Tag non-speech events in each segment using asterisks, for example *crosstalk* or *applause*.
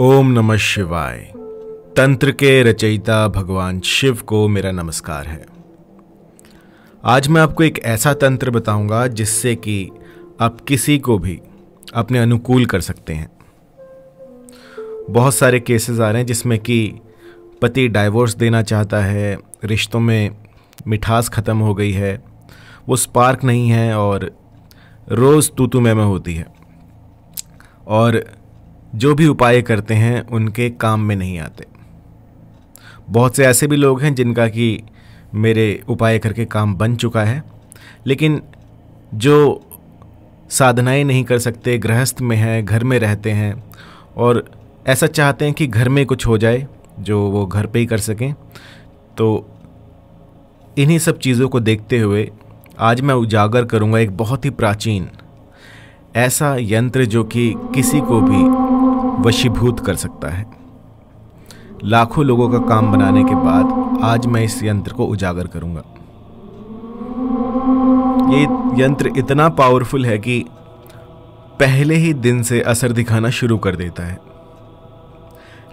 ओम नमः शिवाय तंत्र के रचयिता भगवान शिव को मेरा नमस्कार है आज मैं आपको एक ऐसा तंत्र बताऊंगा जिससे कि आप किसी को भी अपने अनुकूल कर सकते हैं बहुत सारे केसेस आ रहे हैं जिसमें कि पति डाइवोर्स देना चाहता है रिश्तों में मिठास ख़त्म हो गई है वो स्पार्क नहीं है और रोज़ तू तू मैं होती है और जो भी उपाय करते हैं उनके काम में नहीं आते बहुत से ऐसे भी लोग हैं जिनका कि मेरे उपाय करके काम बन चुका है लेकिन जो साधनाएं नहीं कर सकते गृहस्थ में हैं घर में रहते हैं और ऐसा चाहते हैं कि घर में कुछ हो जाए जो वो घर पे ही कर सकें तो इन्हीं सब चीज़ों को देखते हुए आज मैं उजागर करूंगा एक बहुत ही प्राचीन ऐसा यंत्र जो कि किसी को भी वशीभूत कर सकता है लाखों लोगों का काम बनाने के बाद आज मैं इस यंत्र को उजागर करूंगा ये यंत्र इतना पावरफुल है कि पहले ही दिन से असर दिखाना शुरू कर देता है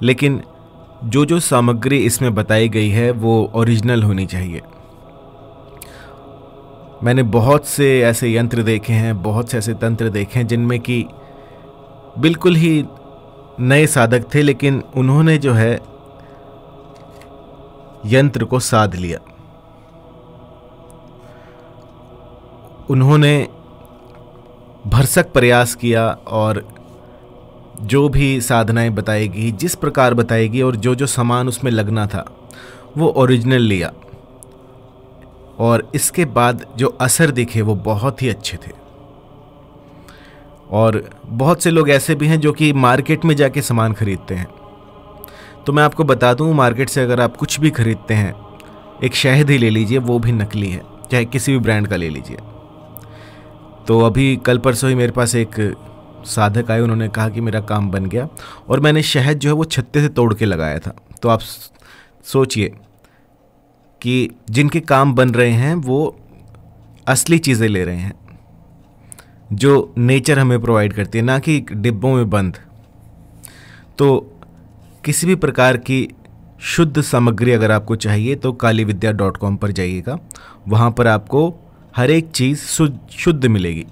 लेकिन जो जो सामग्री इसमें बताई गई है वो ओरिजिनल होनी चाहिए मैंने बहुत से ऐसे यंत्र देखे हैं बहुत से ऐसे तंत्र देखे हैं जिनमें कि बिल्कुल ही नए साधक थे लेकिन उन्होंने जो है यंत्र को साध लिया उन्होंने भरसक प्रयास किया और जो भी साधनाएं बताएगी जिस प्रकार बताएगी और जो जो सामान उसमें लगना था वो ओरिजिनल लिया और इसके बाद जो असर दिखे वो बहुत ही अच्छे थे और बहुत से लोग ऐसे भी हैं जो कि मार्केट में जाके सामान खरीदते हैं तो मैं आपको बता दूं मार्केट से अगर आप कुछ भी खरीदते हैं एक शहद ही ले लीजिए वो भी नकली है चाहे किसी भी ब्रांड का ले लीजिए तो अभी कल परसों ही मेरे पास एक साधक आए उन्होंने कहा कि मेरा काम बन गया और मैंने शहद जो है वो छत्ते से तोड़ के लगाया था तो आप सोचिए कि जिनके काम बन रहे हैं वो असली चीज़ें ले रहे हैं जो नेचर हमें प्रोवाइड करती है ना कि डिब्बों में बंद तो किसी भी प्रकार की शुद्ध सामग्री अगर आपको चाहिए तो काली विद्या डॉट कॉम पर जाइएगा वहाँ पर आपको हर एक चीज़ शुद्ध मिलेगी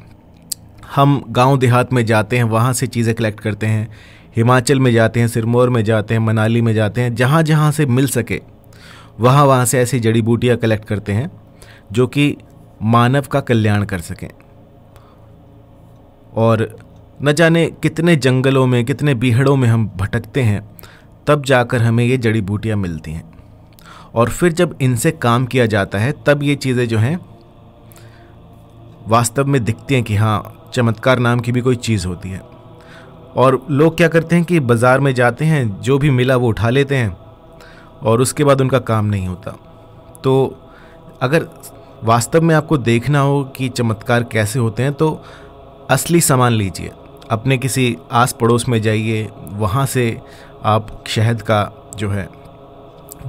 हम गांव देहात में जाते हैं वहाँ से चीज़ें कलेक्ट करते हैं हिमाचल में जाते हैं सिरमौर में जाते हैं मनाली में जाते हैं जहाँ जहाँ से मिल सके वहाँ वहाँ से ऐसी जड़ी बूटियाँ कलेक्ट करते हैं जो कि मानव का कल्याण कर सकें और न जाने कितने जंगलों में कितने बीहड़ों में हम भटकते हैं तब जाकर हमें ये जड़ी बूटियाँ मिलती हैं और फिर जब इनसे काम किया जाता है तब ये चीज़ें जो हैं वास्तव में दिखती हैं कि हाँ चमत्कार नाम की भी कोई चीज़ होती है और लोग क्या करते हैं कि बाज़ार में जाते हैं जो भी मिला वो उठा लेते हैं और उसके बाद उनका काम नहीं होता तो अगर वास्तव में आपको देखना हो कि चमत्कार कैसे होते हैं तो असली सामान लीजिए अपने किसी आस पड़ोस में जाइए वहाँ से आप शहद का जो है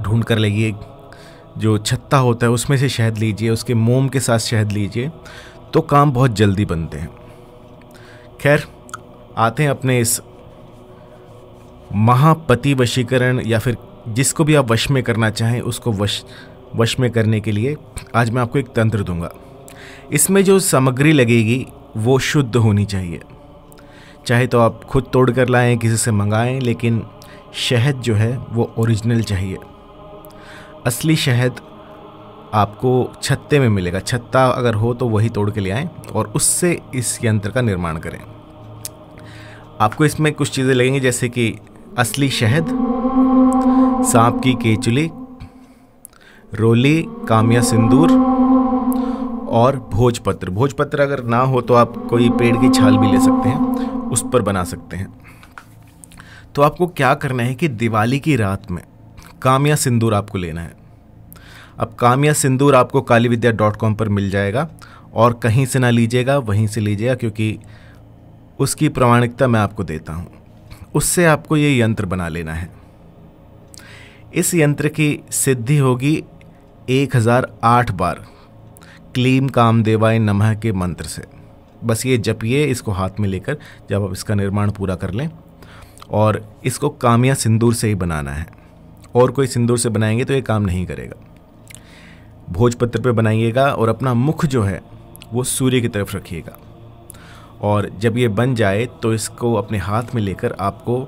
ढूंढ कर लाइए जो छत्ता होता है उसमें से शहद लीजिए उसके मोम के साथ शहद लीजिए तो काम बहुत जल्दी बनते हैं खैर आते हैं अपने इस महापति वशीकरण या फिर जिसको भी आप वश में करना चाहें उसको वश वश में करने के लिए आज मैं आपको एक तंत्र दूंगा इसमें जो सामग्री लगेगी वो शुद्ध होनी चाहिए चाहे तो आप खुद तोड़ कर लाएँ किसी से मंगाएं लेकिन शहद जो है वो ओरिजिनल चाहिए असली शहद आपको छत्ते में मिलेगा छत्ता अगर हो तो वही तोड़ के ले आएँ और उससे इस यंत्र का निर्माण करें आपको इसमें कुछ चीज़ें लगेंगी जैसे कि असली शहद सांप की केचुली रोली कामिया सिंदूर और भोजपत्र भोजपत्र अगर ना हो तो आप कोई पेड़ की छाल भी ले सकते हैं उस पर बना सकते हैं तो आपको क्या करना है कि दिवाली की रात में कामया सिंदूर आपको लेना है अब कामया सिंदूर आपको काली विद्या डॉट कॉम पर मिल जाएगा और कहीं से ना लीजिएगा वहीं से लीजिएगा क्योंकि उसकी प्रमाणिकता मैं आपको देता हूँ उससे आपको ये यंत्र बना लेना है इस यंत्र की सिद्धि होगी आठ बार क्लीम कामदेवाय नमः के मंत्र से बस ये जपिए इसको हाथ में लेकर जब आप इसका निर्माण पूरा कर लें और इसको कामिया सिंदूर से ही बनाना है और कोई सिंदूर से बनाएंगे तो ये काम नहीं करेगा भोजपत्र पे बनाइएगा और अपना मुख जो है वो सूर्य की तरफ रखिएगा और जब ये बन जाए तो इसको अपने हाथ में लेकर आपको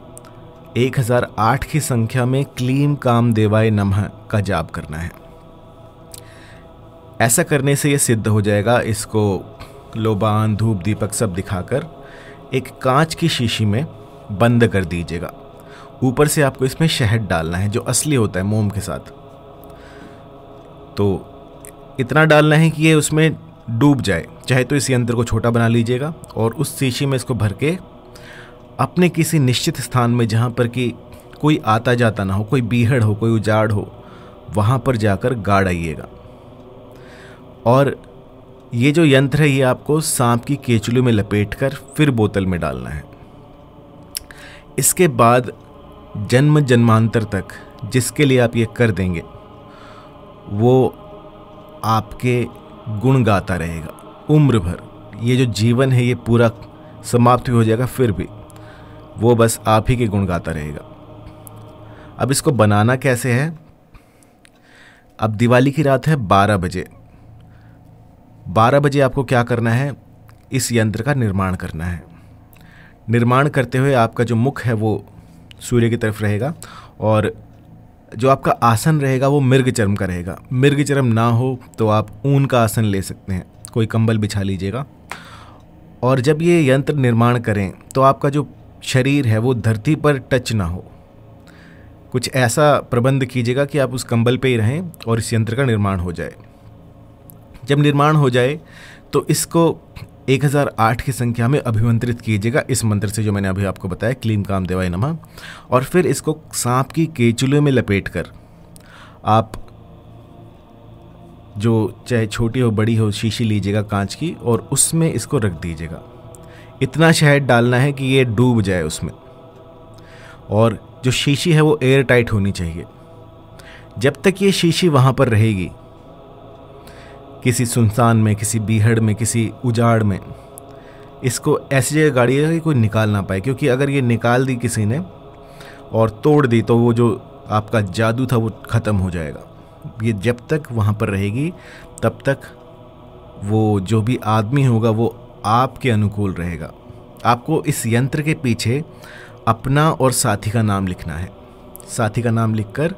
1008 की संख्या में क्लीम काम देवाय नमः का जाप करना है ऐसा करने से ये सिद्ध हो जाएगा इसको लोबान धूप दीपक सब दिखाकर एक कांच की शीशी में बंद कर दीजिएगा ऊपर से आपको इसमें शहद डालना है जो असली होता है मोम के साथ तो इतना डालना है कि ये उसमें डूब जाए चाहे तो इस यंत्र को छोटा बना लीजिएगा और उस शीशी में इसको भर के अपने किसी निश्चित स्थान में जहाँ पर कि कोई आता जाता ना हो कोई बीहड़ हो कोई उजाड़ हो वहाँ पर जाकर गाड़ आइएगा और ये जो यंत्र है ये आपको सांप की केचुली में लपेटकर फिर बोतल में डालना है इसके बाद जन्म जन्मांतर तक जिसके लिए आप ये कर देंगे वो आपके गुण गाता रहेगा उम्र भर ये जो जीवन है ये पूरा समाप्त हो जाएगा फिर भी वो बस आप ही के गुण गाता रहेगा अब इसको बनाना कैसे है अब दिवाली की रात है बारह बजे बारह बजे आपको क्या करना है इस यंत्र का निर्माण करना है निर्माण करते हुए आपका जो मुख है वो सूर्य की तरफ रहेगा और जो आपका आसन रहेगा वो मृग चरम का रहेगा मृग चरम ना हो तो आप ऊन का आसन ले सकते हैं कोई कंबल बिछा लीजिएगा और जब ये यंत्र निर्माण करें तो आपका जो शरीर है वो धरती पर टच ना हो कुछ ऐसा प्रबंध कीजिएगा कि आप उस कंबल पे ही रहें और इस यंत्र का निर्माण हो जाए जब निर्माण हो जाए तो इसको 1008 की संख्या में अभिमंत्रित कीजिएगा इस मंत्र से जो मैंने अभी आपको बताया क्लीम काम देवाय नमा और फिर इसको सांप की केचुले में लपेट कर आप जो चाहे छोटी हो बड़ी हो शीशी लीजिएगा कांच की और उसमें इसको रख दीजिएगा इतना शहद डालना है कि ये डूब जाए उसमें और जो शीशी है वो एयर टाइट होनी चाहिए जब तक ये शीशी वहाँ पर रहेगी किसी सुनसान में किसी बीहड़ में किसी उजाड़ में इसको ऐसी जगह गाड़ी है कि कोई निकाल ना पाए क्योंकि अगर ये निकाल दी किसी ने और तोड़ दी तो वो जो आपका जादू था वो ख़त्म हो जाएगा ये जब तक वहाँ पर रहेगी तब तक वो जो भी आदमी होगा वो आपके अनुकूल रहेगा आपको इस यंत्र के पीछे अपना और साथी का नाम लिखना है साथी का नाम लिखकर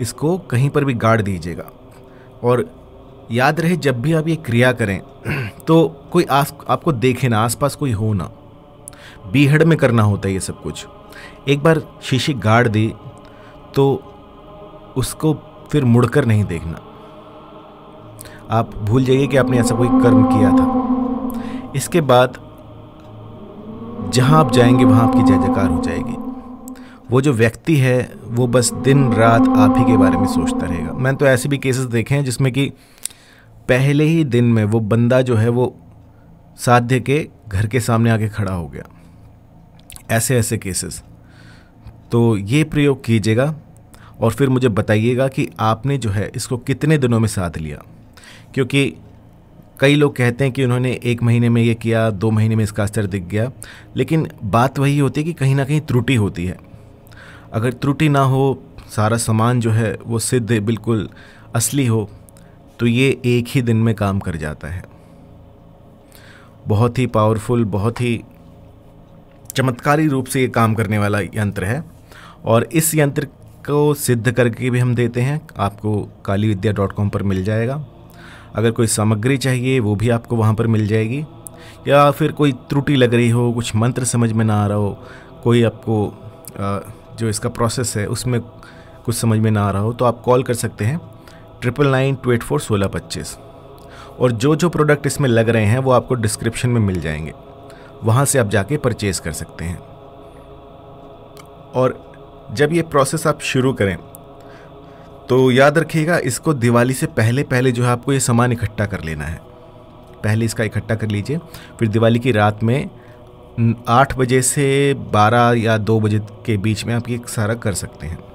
इसको कहीं पर भी गाड़ दीजिएगा और याद रहे जब भी आप ये क्रिया करें *clears throat* तो कोई आस आपको देखे ना आसपास कोई हो ना बीहड़ में करना होता है ये सब कुछ एक बार शीशी गाड़ दी तो उसको फिर मुड़कर नहीं देखना आप भूल जाइए कि आपने ऐसा कोई कर्म किया था इसके बाद जहाँ आप जाएंगे वहाँ आपकी जय जयकार हो जाएगी वो जो व्यक्ति है वो बस दिन रात आप ही के बारे में सोचता रहेगा मैंने तो ऐसे भी केसेस देखे हैं जिसमें कि पहले ही दिन में वो बंदा जो है वो साध्य के घर के सामने आके खड़ा हो गया ऐसे ऐसे केसेस तो ये प्रयोग कीजिएगा और फिर मुझे बताइएगा कि आपने जो है इसको कितने दिनों में साथ लिया क्योंकि कई लोग कहते हैं कि उन्होंने एक महीने में ये किया दो महीने में इसका असर दिख गया लेकिन बात वही होती है कि कहीं ना कहीं त्रुटि होती है अगर त्रुटि ना हो सारा सामान जो है वो सिद्ध बिल्कुल असली हो तो ये एक ही दिन में काम कर जाता है बहुत ही पावरफुल बहुत ही चमत्कारी रूप से ये काम करने वाला यंत्र है और इस यंत्र को सिद्ध करके भी हम देते हैं आपको काली विद्या डॉट कॉम पर मिल जाएगा अगर कोई सामग्री चाहिए वो भी आपको वहाँ पर मिल जाएगी या फिर कोई त्रुटि लग रही हो कुछ मंत्र समझ में ना आ रहा हो कोई आपको जो इसका प्रोसेस है उसमें कुछ समझ में ना आ रहा हो तो आप कॉल कर सकते हैं triple nine two eight four सोलह पच्चीस और जो जो प्रोडक्ट इसमें लग रहे हैं वो आपको डिस्क्रिप्शन में मिल जाएंगे वहाँ से आप जाके परचेज़ कर सकते हैं और जब ये प्रोसेस आप शुरू करें तो याद रखिएगा इसको दिवाली से पहले पहले जो है आपको ये सामान इकट्ठा कर लेना है पहले इसका इकट्ठा कर लीजिए फिर दिवाली की रात में आठ बजे से बारह या दो बजे के बीच में आप ये सारा कर सकते हैं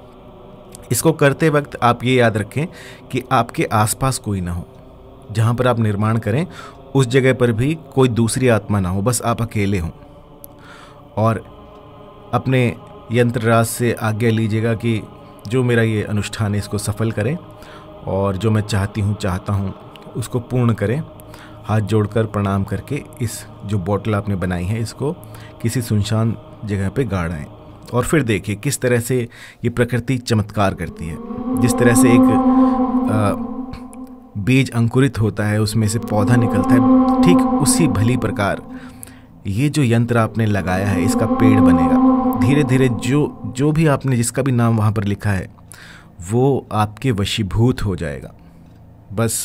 इसको करते वक्त आप ये याद रखें कि आपके आसपास कोई ना हो जहाँ पर आप निर्माण करें उस जगह पर भी कोई दूसरी आत्मा ना हो बस आप अकेले हों और अपने यंत्र राज से आज्ञा लीजिएगा कि जो मेरा ये अनुष्ठान है इसको सफल करें और जो मैं चाहती हूँ चाहता हूँ उसको पूर्ण करें हाथ जोड़कर प्रणाम करके इस जो बॉटल आपने बनाई है इसको किसी सुनसान जगह पे गाड़ाएँ और फिर देखिए किस तरह से ये प्रकृति चमत्कार करती है जिस तरह से एक आ, बीज अंकुरित होता है उसमें से पौधा निकलता है ठीक उसी भली प्रकार ये जो यंत्र आपने लगाया है इसका पेड़ बनेगा धीरे धीरे जो जो भी आपने जिसका भी नाम वहाँ पर लिखा है वो आपके वशीभूत हो जाएगा बस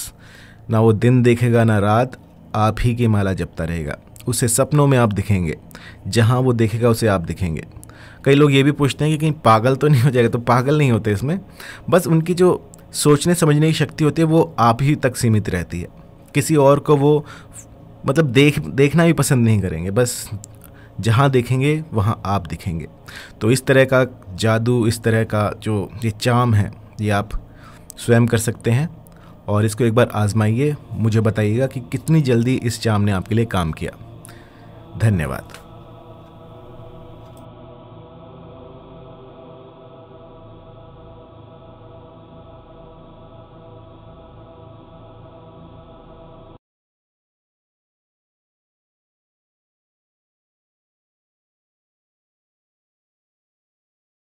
ना वो दिन देखेगा ना रात आप ही की माला जपता रहेगा उसे सपनों में आप दिखेंगे जहाँ वो देखेगा उसे आप दिखेंगे कई लोग ये भी पूछते हैं कि कहीं पागल तो नहीं हो जाएगा तो पागल नहीं होते इसमें बस उनकी जो सोचने समझने की शक्ति होती है वो आप ही तक सीमित रहती है किसी और को वो मतलब देख देखना भी पसंद नहीं करेंगे बस जहाँ देखेंगे वहाँ आप दिखेंगे तो इस तरह का जादू इस तरह का जो ये चाम है ये आप स्वयं कर सकते हैं और इसको एक बार आजमाइए मुझे बताइएगा कि कितनी जल्दी इस चाम ने आपके लिए काम किया धन्यवाद